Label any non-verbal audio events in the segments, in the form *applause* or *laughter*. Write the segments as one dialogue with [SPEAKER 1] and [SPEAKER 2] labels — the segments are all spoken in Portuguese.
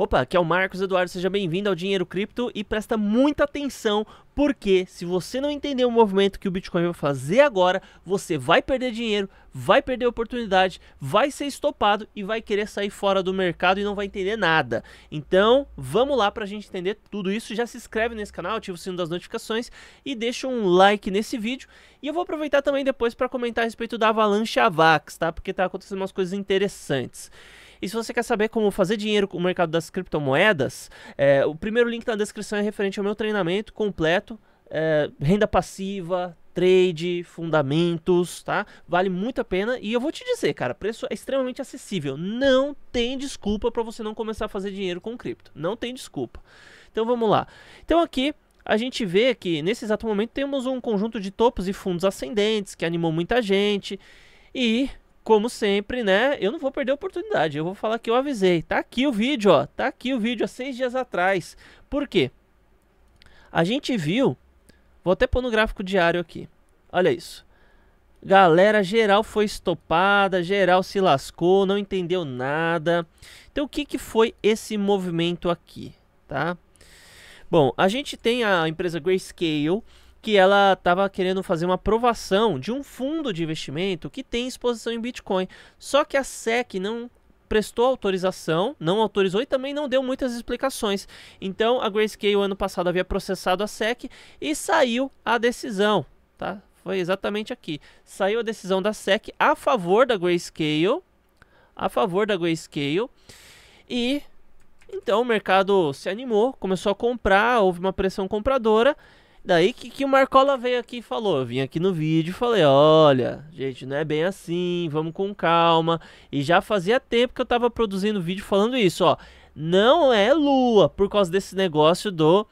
[SPEAKER 1] Opa, aqui é o Marcos Eduardo, seja bem-vindo ao Dinheiro Cripto e presta muita atenção porque se você não entender o movimento que o Bitcoin vai fazer agora, você vai perder dinheiro, vai perder oportunidade, vai ser estopado e vai querer sair fora do mercado e não vai entender nada. Então, vamos lá para a gente entender tudo isso. Já se inscreve nesse canal, ativa o sino das notificações e deixa um like nesse vídeo. E eu vou aproveitar também depois para comentar a respeito da Avalanche Avax, tá? Porque tá acontecendo umas coisas interessantes. E se você quer saber como fazer dinheiro com o mercado das criptomoedas, é, o primeiro link na descrição é referente ao meu treinamento completo, é, renda passiva, trade, fundamentos, tá? Vale muito a pena e eu vou te dizer, cara, preço é extremamente acessível. Não tem desculpa para você não começar a fazer dinheiro com cripto. Não tem desculpa. Então vamos lá. Então aqui a gente vê que nesse exato momento temos um conjunto de topos e fundos ascendentes que animou muita gente e como sempre, né? Eu não vou perder a oportunidade. Eu vou falar que eu avisei. Tá aqui o vídeo, ó. Tá aqui o vídeo há seis dias atrás. Por quê? A gente viu. Vou até pôr no gráfico diário aqui. Olha isso. Galera, geral foi estopada, geral se lascou, não entendeu nada. Então, o que, que foi esse movimento aqui, tá? Bom, a gente tem a empresa Grayscale que ela estava querendo fazer uma aprovação de um fundo de investimento que tem exposição em Bitcoin. Só que a SEC não prestou autorização, não autorizou e também não deu muitas explicações. Então a Grayscale ano passado havia processado a SEC e saiu a decisão, tá? Foi exatamente aqui. Saiu a decisão da SEC a favor da Grayscale, a favor da Grayscale e então o mercado se animou, começou a comprar, houve uma pressão compradora Daí que, que o Marcola veio aqui e falou, eu vim aqui no vídeo e falei, olha, gente, não é bem assim, vamos com calma. E já fazia tempo que eu tava produzindo vídeo falando isso, ó. Não é lua, por causa desse negócio do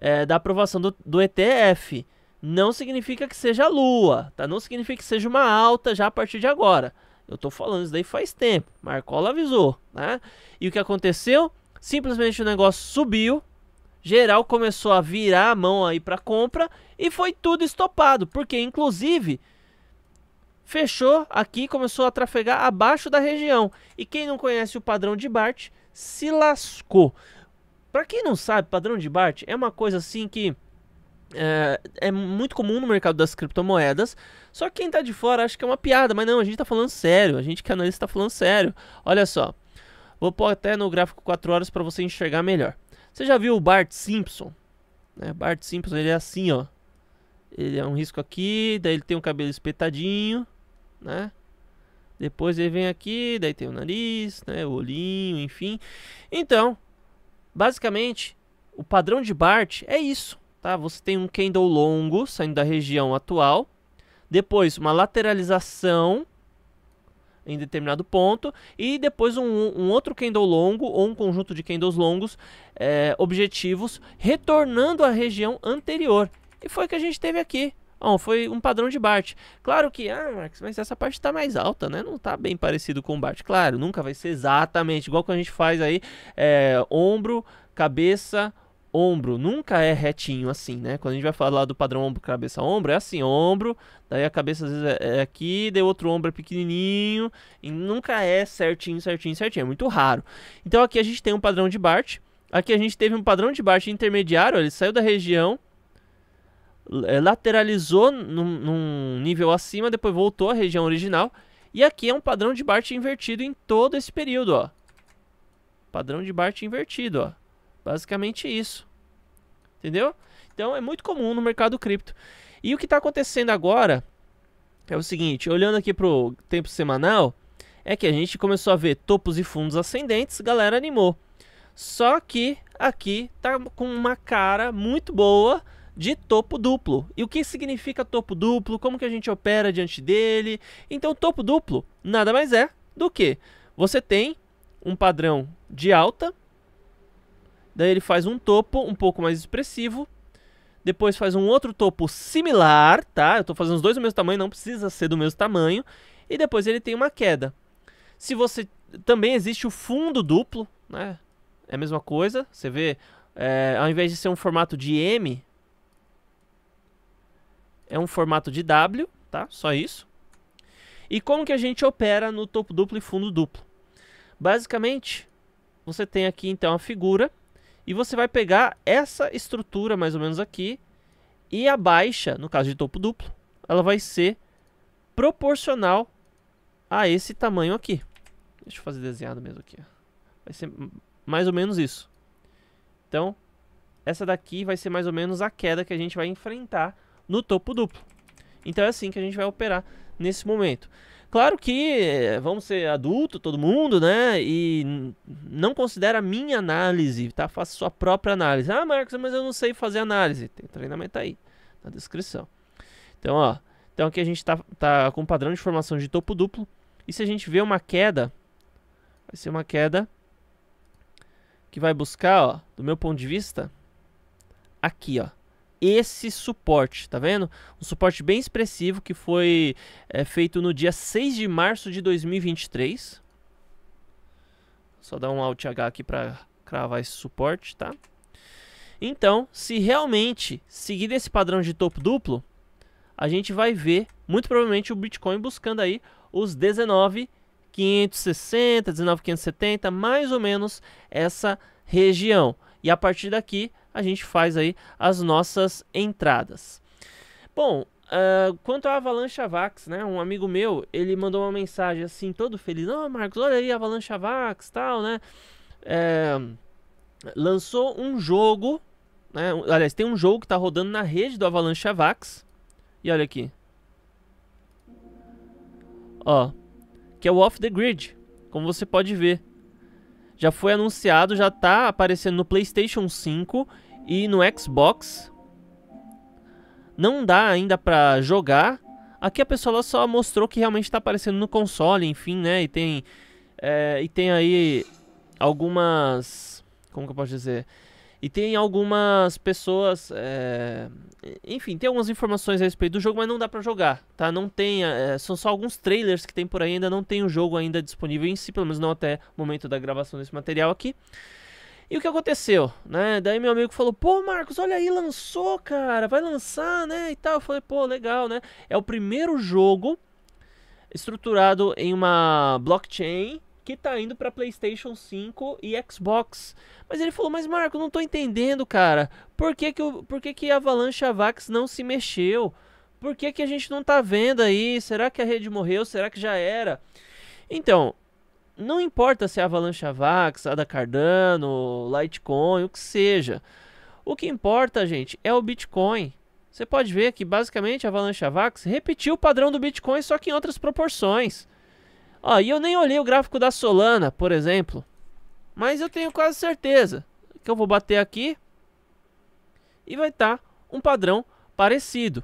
[SPEAKER 1] é, da aprovação do, do ETF. Não significa que seja lua, tá? Não significa que seja uma alta já a partir de agora. Eu tô falando isso daí faz tempo. Marcola avisou, né? E o que aconteceu? Simplesmente o negócio subiu, geral começou a virar a mão aí para compra e foi tudo estopado, porque inclusive fechou aqui, começou a trafegar abaixo da região. E quem não conhece o padrão de Bart se lascou. Para quem não sabe, padrão de Bart é uma coisa assim que é, é, muito comum no mercado das criptomoedas. Só que quem tá de fora acha que é uma piada, mas não, a gente tá falando sério. A gente que é analista tá falando sério. Olha só. Vou pôr até no gráfico 4 horas para você enxergar melhor. Você já viu o Bart Simpson? Né? Bart Simpson, ele é assim, ó. Ele é um risco aqui, daí ele tem um cabelo espetadinho, né? Depois ele vem aqui, daí tem o nariz, né? O olhinho, enfim. Então, basicamente, o padrão de Bart é isso, tá? Você tem um candle longo saindo da região atual. Depois, uma lateralização em determinado ponto, e depois um, um outro candle longo ou um conjunto de candles longos é, objetivos retornando à região anterior. E foi o que a gente teve aqui. Bom, foi um padrão de Bart. Claro que, ah, Max, mas essa parte está mais alta, né? Não está bem parecido com o Bart. Claro, nunca vai ser exatamente igual que a gente faz aí, é, ombro, cabeça, ombro nunca é retinho assim, né? Quando a gente vai falar do padrão ombro, cabeça, ombro, é assim, ombro, daí a cabeça às vezes é, é aqui, daí outro ombro é pequenininho, e nunca é certinho, certinho, certinho, é muito raro. Então aqui a gente tem um padrão de Bart, aqui a gente teve um padrão de Bart intermediário, ele saiu da região, é, lateralizou num, num nível acima, depois voltou à região original, e aqui é um padrão de Bart invertido em todo esse período, ó. Padrão de Bart invertido, ó. Basicamente isso. Entendeu? Então é muito comum no mercado cripto. E o que está acontecendo agora é o seguinte, olhando aqui para o tempo semanal, é que a gente começou a ver topos e fundos ascendentes, galera animou. Só que aqui tá com uma cara muito boa de topo duplo. E o que significa topo duplo? Como que a gente opera diante dele? Então, topo duplo nada mais é do que você tem um padrão de alta Daí ele faz um topo um pouco mais expressivo. Depois faz um outro topo similar, tá? Eu tô fazendo os dois do mesmo tamanho, não precisa ser do mesmo tamanho. E depois ele tem uma queda. Se você... Também existe o fundo duplo, né? É a mesma coisa. Você vê, é, ao invés de ser um formato de M, é um formato de W, tá? Só isso. E como que a gente opera no topo duplo e fundo duplo? Basicamente, você tem aqui então a figura e você vai pegar essa estrutura mais ou menos aqui e a baixa, no caso de topo duplo, ela vai ser proporcional a esse tamanho aqui. Deixa eu fazer desenhado mesmo aqui. Vai ser mais ou menos isso. Então, essa daqui vai ser mais ou menos a queda que a gente vai enfrentar no topo duplo. Então é assim que a gente vai operar nesse momento. Claro que eh, vamos ser adulto, todo mundo, né? E não considera a minha análise, tá? Faça sua própria análise. Ah, Marcos, mas eu não sei fazer análise. Tem treinamento aí, na descrição. Então, ó. Então aqui a gente tá, tá com um padrão de formação de topo duplo. E se a gente vê uma queda, vai ser uma queda que vai buscar, ó, do meu ponto de vista, aqui, ó esse suporte, tá vendo? Um suporte bem expressivo que foi é, feito no dia 6 de março de 2023. Só dar um Alt H aqui para cravar esse suporte, tá? Então, se realmente seguir esse padrão de topo duplo, a gente vai ver, muito provavelmente, o Bitcoin buscando aí os 19,560, 19,570, mais ou menos essa região. E a partir daqui, a gente faz aí as nossas entradas. Bom, Uh, quanto à Avalanche Vax, né? Um amigo meu, ele mandou uma mensagem assim, todo feliz. Não, oh, Marcos, olha aí, Avalanche Vax, tal, né? É, lançou um jogo, né? Aliás, tem um jogo que tá rodando na rede do Avalanche Vax. E olha aqui. Ó, que é o Off the Grid, como você pode ver. Já foi anunciado, já tá aparecendo no PlayStation 5 e no Xbox não dá ainda pra jogar. Aqui a pessoa só mostrou que realmente tá aparecendo no console, enfim, né? E tem, é, e tem aí algumas... Como que eu posso dizer? E tem algumas pessoas... É, enfim, tem algumas informações a respeito do jogo, mas não dá pra jogar, tá? Não tem... É, são só alguns trailers que tem por aí, ainda não tem o jogo ainda disponível em si, pelo menos não até o momento da gravação desse material aqui. E o que aconteceu, né? Daí meu amigo falou: "Pô, Marcos, olha aí, lançou, cara, vai lançar, né?" E tal. Eu falei: "Pô, legal, né? É o primeiro jogo estruturado em uma blockchain que tá indo para PlayStation 5 e Xbox. Mas ele falou: "Mas Marcos não tô entendendo, cara. Por que que o por que que a Avalanche Avax não se mexeu? Por que que a gente não tá vendo aí? Será que a rede morreu? Será que já era?" Então, não importa se é Avalanche Avax, a da Cardano, Litecoin, o que seja. O que importa, gente, é o Bitcoin. Você pode ver que basicamente a Avalanche Avax repetiu o padrão do Bitcoin, só que em outras proporções. Ó, e eu nem olhei o gráfico da Solana, por exemplo. Mas eu tenho quase certeza que eu vou bater aqui e vai estar tá um padrão parecido,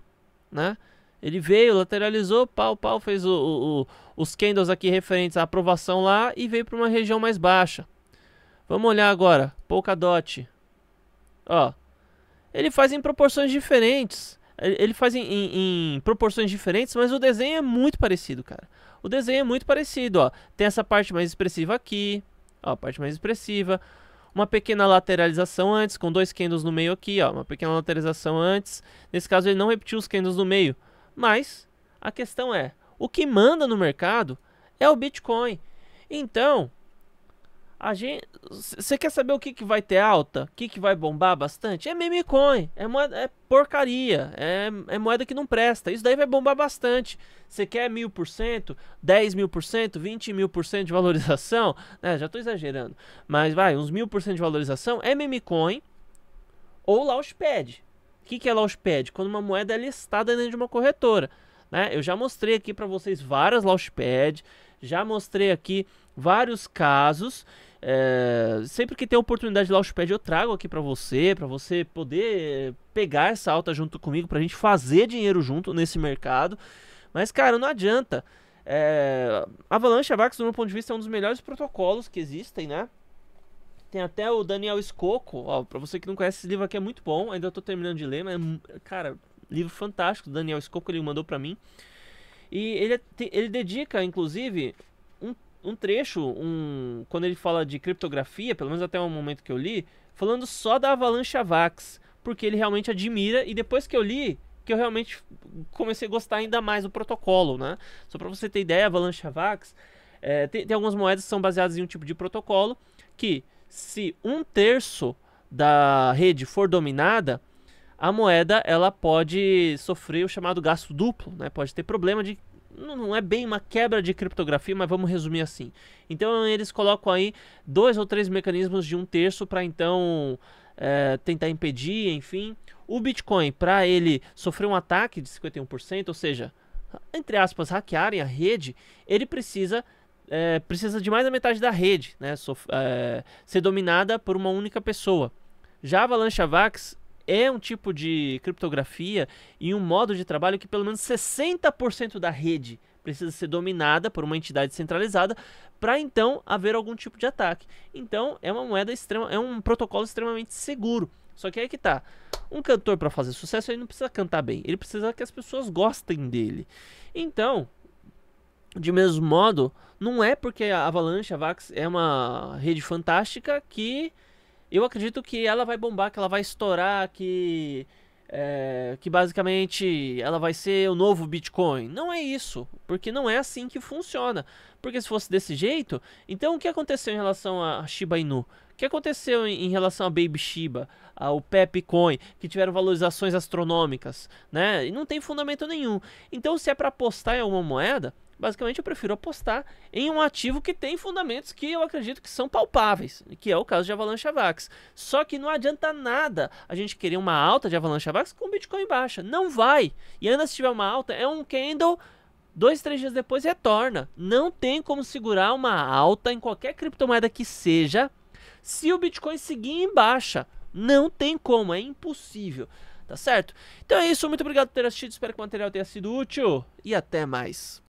[SPEAKER 1] né? Ele veio, lateralizou, pau, pau, fez o, o, os candles aqui referentes à aprovação lá e veio para uma região mais baixa. Vamos olhar agora, Polkadot. Ó, ele faz em proporções diferentes. Ele faz em, em, em, proporções diferentes, mas o desenho é muito parecido, cara. O desenho é muito parecido, ó. Tem essa parte mais expressiva aqui, ó, parte mais expressiva. Uma pequena lateralização antes, com dois candles no meio aqui, ó. Uma pequena lateralização antes. Nesse caso, ele não repetiu os candles no meio. Mas, a questão é, o que manda no mercado é o Bitcoin. Então, a gente, você quer saber o que, que vai ter alta? O que, que vai bombar bastante? É meme coin, é, moeda, é porcaria, é, é moeda que não presta. Isso daí vai bombar bastante. Você quer mil por cento, dez mil por cento, vinte mil por cento de valorização? Né, *laughs* já estou exagerando, mas vai, uns mil por cento de valorização é meme coin ou Launchpad. O que, que é Launchpad? Quando uma moeda é listada dentro de uma corretora. Né? Eu já mostrei aqui para vocês várias Launchpad, já mostrei aqui vários casos. É, sempre que tem oportunidade de Launchpad eu trago aqui para você, para você poder pegar essa alta junto comigo, para a gente fazer dinheiro junto nesse mercado. Mas, cara, não adianta. É, Avalanche Avax, do meu ponto de vista, é um dos melhores protocolos que existem, né? Tem até o Daniel Escoco, ó, pra você que não conhece esse livro aqui é muito bom, ainda tô terminando de ler, mas, hum, cara, livro fantástico do Daniel Scopo, ele mandou para mim. E ele, é ele dedica, inclusive, um, um trecho, um, quando ele fala de criptografia, pelo menos até o momento que eu li, falando só da Avalanche Avax, porque ele realmente admira, e depois que eu li, que eu realmente comecei a gostar ainda mais do protocolo, né? Só para você ter ideia, Avalanche Avax, é, tem, tem algumas moedas que são baseadas em um tipo de protocolo, que se um terço da rede for dominada, a moeda ela pode sofrer o chamado gasto duplo, né? Pode ter problema de não é bem uma quebra de criptografia, mas vamos resumir assim. Então eles colocam aí dois ou três mecanismos de um terço para então é, tentar impedir, enfim. O Bitcoin, para ele sofrer um ataque de 51%, ou seja, entre aspas, hackearem a rede, ele precisa é, precisa de mais da metade da rede né, é, ser dominada por uma única pessoa. Já a Avalanche Avax é um tipo de criptografia e um modo de trabalho que pelo menos 60% da rede precisa ser dominada por uma entidade centralizada para então haver algum tipo de ataque. Então é uma moeda extrema, é um protocolo extremamente seguro. Só que aí que tá. Um cantor para fazer sucesso ele não precisa cantar bem, ele precisa que as pessoas gostem dele. Então, de mesmo modo, não é porque a Avalanche, a Vax é uma rede fantástica que eu acredito que ela vai bombar, que ela vai estourar, que. É, que basicamente ela vai ser o novo Bitcoin. Não é isso, porque não é assim que funciona. Porque se fosse desse jeito, então o que aconteceu em relação a Shiba Inu? O que aconteceu em, relação a Baby Shiba, ao Pepe Coin, que tiveram valorizações astronômicas, né? E não tem fundamento nenhum. Então, se é para apostar em alguma moeda, basicamente eu prefiro apostar em um ativo que tem fundamentos que eu acredito que são palpáveis, que é o caso de Avalanche Avax. Só que não adianta nada a gente querer uma alta de Avalanche Avax com Bitcoin baixa, não vai. E ainda se tiver uma alta, é um candle Dois, três dias depois retorna. Não tem como segurar uma alta em qualquer criptomoeda que seja se o Bitcoin seguir em baixa. Não tem como, é impossível. Tá certo? Então é isso, muito obrigado por ter assistido, espero que o material tenha sido útil e até mais.